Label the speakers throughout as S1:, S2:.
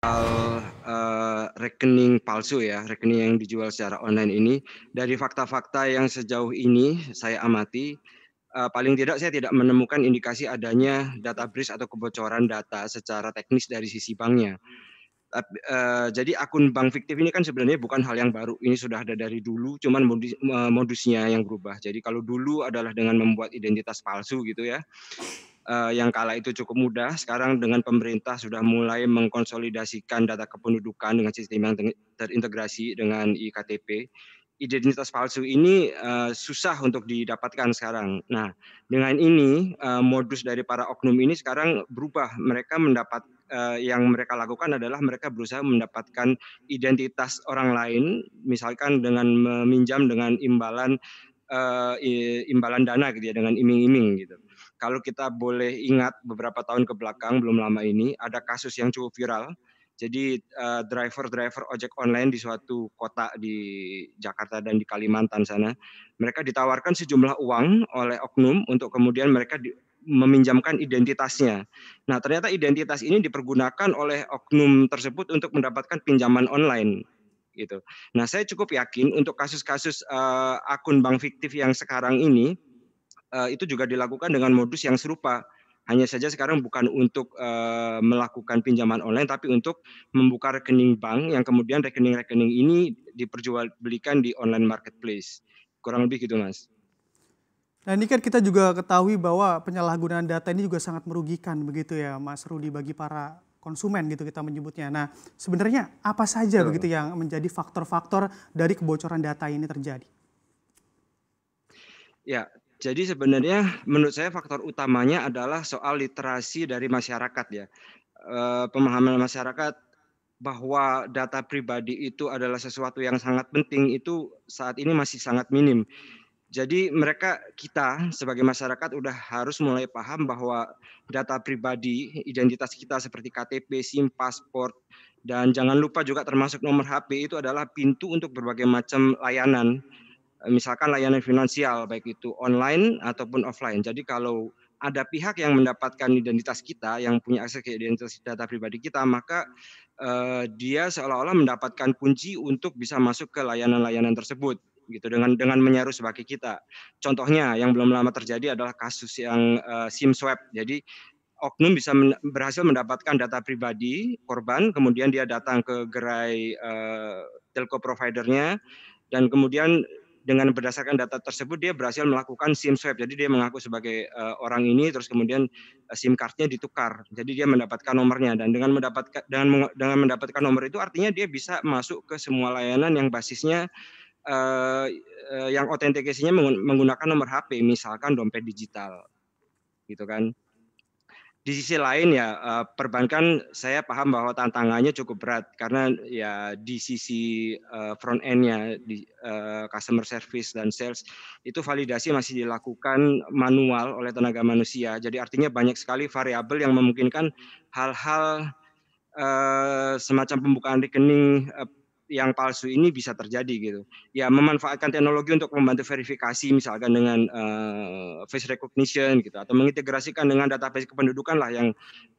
S1: soal uh, rekening palsu ya, rekening yang dijual secara online ini dari fakta-fakta yang sejauh ini saya amati uh, paling tidak saya tidak menemukan indikasi adanya data breach atau kebocoran data secara teknis dari sisi banknya. Uh, uh, jadi akun bank fiktif ini kan sebenarnya bukan hal yang baru. Ini sudah ada dari dulu, cuman modus, uh, modusnya yang berubah. Jadi kalau dulu adalah dengan membuat identitas palsu gitu ya uh, yang kala itu cukup mudah. Sekarang dengan pemerintah sudah mulai mengkonsolidasikan data kependudukan dengan sistem yang terintegrasi dengan IKTP. Identitas palsu ini uh, susah untuk didapatkan sekarang. Nah, dengan ini uh, modus dari para oknum ini sekarang berubah. Mereka mendapat uh, yang mereka lakukan adalah mereka berusaha mendapatkan identitas orang lain, misalkan dengan meminjam dengan imbalan uh, imbalan dana gitu ya, dengan iming-iming gitu kalau kita boleh ingat beberapa tahun ke belakang belum lama ini ada kasus yang cukup viral. Jadi eh, driver-driver uh, ojek online di suatu kota di Jakarta dan di Kalimantan sana, mereka ditawarkan sejumlah uang oleh oknum untuk kemudian mereka di, meminjamkan identitasnya. Nah, ternyata identitas ini dipergunakan oleh oknum tersebut untuk mendapatkan pinjaman online gitu. Nah, saya cukup yakin untuk kasus-kasus uh, akun bank fiktif yang sekarang ini Eh, itu juga dilakukan dengan modus yang serupa. Hanya saja sekarang bukan untuk uh, melakukan pinjaman online, tapi untuk membuka rekening bank yang kemudian rekening-rekening ini diperjualbelikan di online marketplace. Kurang lebih gitu, Mas. Nah ini kan kita juga ketahui bahwa penyalahgunaan data ini juga sangat merugikan begitu ya Mas Rudi bagi para konsumen gitu kita menyebutnya. Nah sebenarnya apa saja Betul. begitu yang menjadi faktor-faktor dari kebocoran data ini terjadi? Ya, jadi sebenarnya menurut saya faktor utamanya adalah soal literasi dari masyarakat ya. Eh, pemahaman masyarakat bahwa data pribadi itu adalah sesuatu yang sangat penting itu saat ini masih sangat minim. Jadi mereka kita sebagai masyarakat udah harus mulai paham bahwa data pribadi, identitas kita seperti KTP, SIM, paspor, dan jangan lupa juga termasuk nomor HP itu adalah pintu untuk berbagai macam layanan misalkan layanan finansial baik itu online ataupun offline. Jadi kalau ada pihak yang mendapatkan identitas kita, yang punya akses ke identitas data pribadi kita, maka eh, dia seolah-olah mendapatkan kunci untuk bisa masuk ke layanan-layanan tersebut gitu dengan dengan menyaru sebagai kita. Contohnya yang belum lama terjadi adalah kasus yang eh, SIM swap. Jadi oknum bisa men berhasil mendapatkan data pribadi korban, kemudian dia datang ke gerai uh, telco providernya dan kemudian dengan berdasarkan data tersebut dia berhasil melakukan SIM swap. Jadi dia mengaku sebagai uh, orang ini terus kemudian uh, SIM cardnya ditukar. Jadi dia mendapatkan nomornya dan dengan mendapatkan dengan dengan mendapatkan nomor itu artinya dia bisa masuk ke semua layanan yang basisnya uh, uh, yang otentikasinya menggunakan nomor HP misalkan dompet digital. Gitu kan di sisi lain ya eh, perbankan saya paham bahwa tantangannya cukup berat karena ya di sisi eh, front endnya di eh, customer service dan sales itu validasi masih dilakukan manual oleh tenaga manusia jadi artinya banyak sekali variabel yang memungkinkan hal-hal semacam pembukaan rekening yang palsu ini bisa terjadi gitu. Ya memanfaatkan teknologi untuk membantu verifikasi misalkan dengan uh, face recognition gitu atau mengintegrasikan dengan database kependudukan lah yang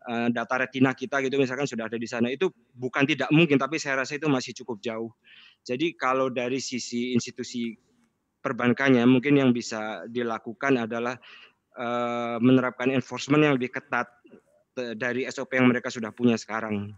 S1: uh, data retina kita gitu misalkan sudah ada di sana itu bukan tidak mungkin tapi saya rasa itu masih cukup jauh. Jadi kalau dari sisi institusi perbankannya mungkin yang bisa dilakukan adalah uh, menerapkan enforcement yang lebih ketat dari SOP yang mereka sudah punya sekarang.